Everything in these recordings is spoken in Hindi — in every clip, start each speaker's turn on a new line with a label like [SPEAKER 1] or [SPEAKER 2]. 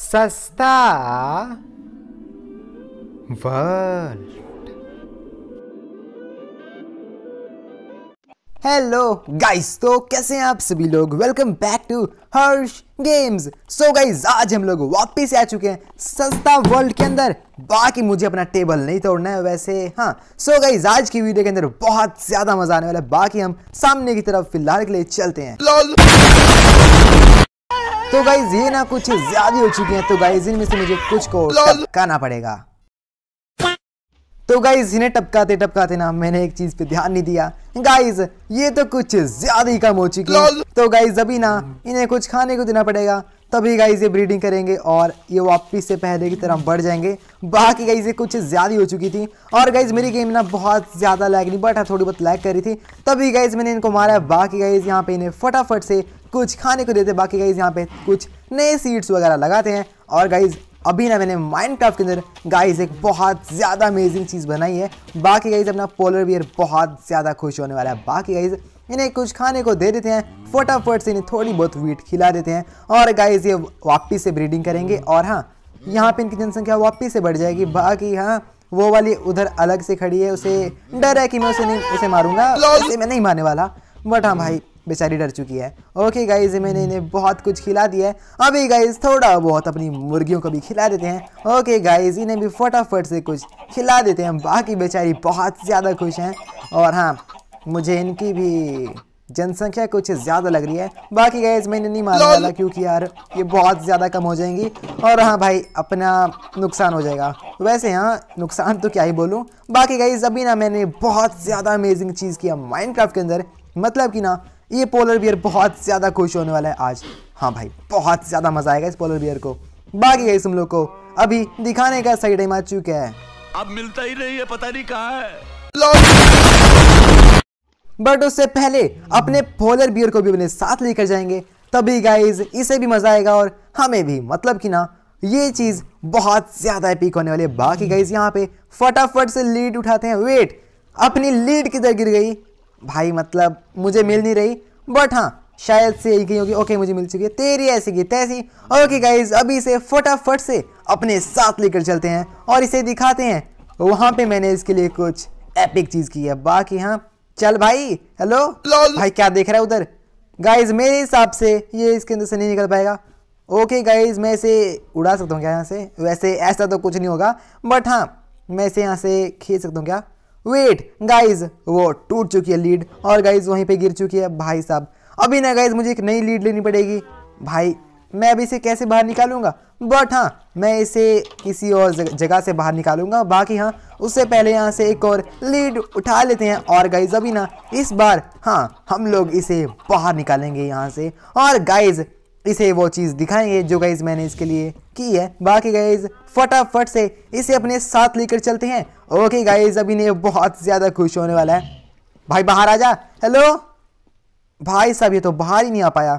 [SPEAKER 1] सस्ता वर्ल्ड हेलो गाइस तो कैसे हैं आप सभी लोग welcome back to Harsh Games so guys आज हम लोग वापस आ चुके हैं सस्ता वर्ल्ड के अंदर बाकी मुझे अपना टेबल नहीं तोड़ना है वैसे हाँ सो so गाइस आज की वीडियो के अंदर बहुत ज्यादा मजा आने वाला है बाकी हम सामने की तरफ फिलहाल के लिए चलते हैं तो गाइज ये ना कुछ ज्यादा हो चुके हैं तो गाइज इनमें से मुझे कुछ को टपकाना पड़ेगा तो गाइज इन्हें टपकाते टपकाते ना मैंने एक चीज पे ध्यान नहीं दिया गाइज ये तो कुछ ज्यादा ही कम हो चुकी है तो गाइज अभी ना इन्हें कुछ खाने को देना पड़ेगा तभी गाइज ये ब्रीडिंग करेंगे और ये वापिस से पहले की तरह बढ़ जाएंगे बाकी गाइज ये कुछ ज़्यादा हो चुकी थी और गाइज मेरी गेम ना बहुत ज़्यादा लैग नहीं बट हाँ, थोड़ी बहुत लैग करी थी तभी गाइज मैंने इनको मारा बाकी गाइज यहाँ पे इन्हें फटाफट से कुछ खाने को देते बाकी गाइज यहाँ पे कुछ नए सीड्स वगैरह लगाते हैं और गाइज अभी ना मैंने माइनक्राफ्ट के अंदर गाइज एक बहुत ज़्यादा अमेजिंग चीज़ बनाई है बाकी गाइज अपना पोलर बियर बहुत ज़्यादा खुश होने वाला है बाकी गाइज इन्हें कुछ खाने को दे देते हैं फटाफट से इन्हें थोड़ी बहुत वीट खिला देते हैं और गाइज ये वापस से ब्रीडिंग करेंगे और हाँ यहाँ पे इनकी जनसंख्या वापिस से बढ़ जाएगी बाकी हाँ वो वाली उधर अलग से खड़ी है उसे डर है कि मैं उसे नहीं उसे मारूंगा उसे मैं नहीं मारने वाला बट हाँ भाई बेचारी डर चुकी है ओके गाइज मैंने इन्हें बहुत कुछ खिला दिया है अभी गाइज थोड़ा बहुत अपनी मुर्गियों को भी खिला देते हैं ओके गाइज इन्हें भी फटाफट से कुछ खिला देते हैं बाकी बेचारी बहुत ज़्यादा खुश हैं और हाँ मुझे इनकी भी जनसंख्या कुछ ज़्यादा लग रही है बाकी गाइज मैंने नहीं मारा वाला क्योंकि यार ये बहुत ज़्यादा कम हो जाएंगी और हाँ भाई अपना नुकसान हो जाएगा वैसे हाँ नुकसान तो क्या ही बोलूँ बाकी गाइज अभी ना मैंने बहुत ज़्यादा अमेजिंग चीज़ किया माइंड के अंदर मतलब कि ना ये पोलर बियर बहुत ज़्यादा खुश होने वाला है आज हाँ भाई बहुत ज़्यादा मज़ा आएगा इस पोलर बियर को बाकी है तुम लोग को अभी दिखाने का सही टाइम आ चुका है अब मिलता ही नहीं है पता नहीं कहा है बट उससे पहले अपने पोलर बियर को भी अपने साथ लेकर जाएंगे तभी गाइज इसे भी मजा आएगा और हमें भी मतलब कि ना ये चीज़ बहुत ज़्यादा एपिक होने वाली है बाकी गाइज यहाँ पे फटाफट से लीड उठाते हैं वेट अपनी लीड किधर गिर गई भाई मतलब मुझे मिल नहीं रही बट हाँ शायद से यही गई होगी ओके मुझे मिल चुकी है तेरी ऐसी की तैसी ओके गाइज अभी इसे फटाफट से अपने साथ लेकर चलते हैं और इसे दिखाते हैं वहाँ पे मैंने इसके लिए कुछ एपिक चीज़ की है बाकी हाँ चल भाई हेलो भाई क्या देख रहा है उधर गाइज मेरे हिसाब से ये इसके अंदर से नहीं निकल पाएगा ओके गाइज मैं इसे उड़ा सकता हूँ क्या यहाँ से वैसे ऐसा तो कुछ नहीं होगा बट हाँ मैं इसे यहाँ से खींच सकता हूँ क्या वेट गाइज वो टूट चुकी है लीड और गाइज वहीं पे गिर चुकी है भाई साहब अभी ना गाइज मुझे एक नई लीड लेनी पड़ेगी भाई मैं अभी इसे कैसे बाहर निकालूंगा बट हाँ मैं इसे किसी और जगह से बाहर निकालूंगा बाकी हाँ उससे पहले यहाँ से एक और लीड उठा लेते हैं और गाइज अभी ना इस बार हाँ हम लोग इसे बाहर निकालेंगे यहाँ से और गाइज इसे वो चीज़ दिखाएंगे जो गाइज मैंने इसके लिए की है बाकी गाइज फटाफट से इसे अपने साथ लेकर चलते हैं ओके गाइज अभी ने बहुत ज़्यादा खुश होने वाला है भाई बाहर आ जा हेलो भाई साहब ये तो बाहर ही नहीं आ पाया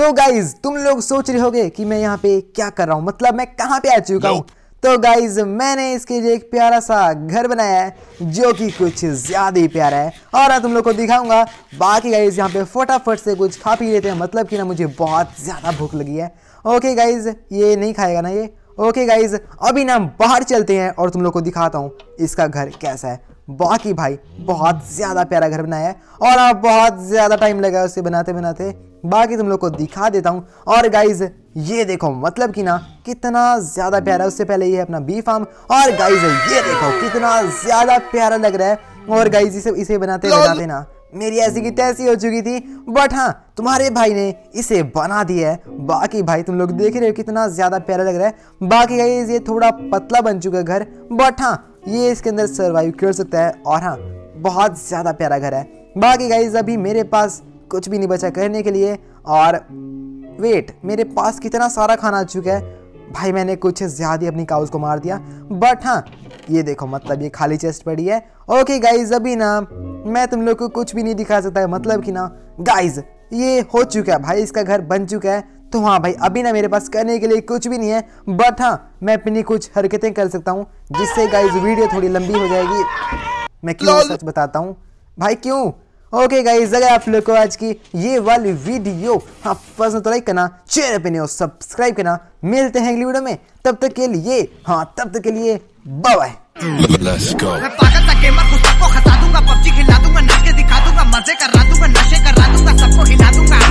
[SPEAKER 1] तो गाइज तुम लोग सोच रहे होगे कि मैं यहाँ पे क्या कर रहा हूं मतलब मैं कहां पे आ चुका हूँ तो गाइज मैंने इसके लिए एक प्यारा सा घर बनाया है जो कि कुछ ज़्यादा ही प्यारा है और तुम लोग को दिखाऊंगा बाकी गाइज यहाँ पे फटाफट से कुछ खा पी लेते हैं मतलब कि ना मुझे बहुत ज़्यादा भूख लगी है ओके गाइज ये नहीं खाएगा ना ये ओके गाइज अभी ना बाहर चलते हैं और तुम लोग को दिखाता हूँ इसका घर कैसा है बाकी भाई बहुत ज़्यादा प्यारा घर बनाया है और अब बहुत ज़्यादा टाइम लगा उसे बनाते बनाते बाकी तुम लोग को दिखा देता हूँ और गाइज ये देखो मतलब कि ना कितना ज़्यादा प्यारा उससे पहले ये अपना बी फार्म और गाइज ये देखो कितना ज़्यादा प्यारा लग रहा है और गाइज इसे इसे बनाते बनाते ना मेरी ऐसी की तैसी हो चुकी थी बट हाँ तुम्हारे भाई ने इसे बना दिया है बाकी भाई तुम लोग देख रहे हो कितना ज़्यादा प्यारा लग रहा है बाकी गाइज ये थोड़ा पतला बन चुका है घर बट हाँ ये इसके अंदर सर्वाइव कर सकता है और हाँ बहुत ज़्यादा प्यारा घर है बाकी गाइज अभी मेरे पास कुछ भी नहीं बचा करने के लिए और वेट मेरे पास कितना सारा खाना आ चुका है भाई मैंने कुछ ज़्यादा ही अपनी काउस को मार दिया बट हाँ ये देखो मतलब ये खाली चेस्ट पड़ी है ओके गाइज अभी ना मैं तुम लोग को कुछ भी नहीं दिखा सकता मतलब कि ना गाइज ये हो चुका है भाई इसका घर बन चुका है तो हाँ भाई अभी ना मेरे पास करने के लिए कुछ भी नहीं है बट हाँ मैं अपनी कुछ हरकतें कर सकता हूँ जिससे गाइज वीडियो थोड़ी लंबी हो जाएगी मैं क्यों सच बताता हूँ भाई क्यों ओके गाइज अगर आप लोग को आज की ये वाली वीडियो आप पसंद तो लाइक करना चेयर पे नहीं हो सब्सक्राइब करना मिलते हैं अगली वीडियो में तब तक के लिए हाँ तब तक के लिए बाय बाय Let's go. पागल था गेमर कुछ सबको खसा दूंगा पबजी खिला दूंगा नाच के दिखा दूंगा मजे करा दूंगा नशे करा दूंगा सबको हिला दूंगा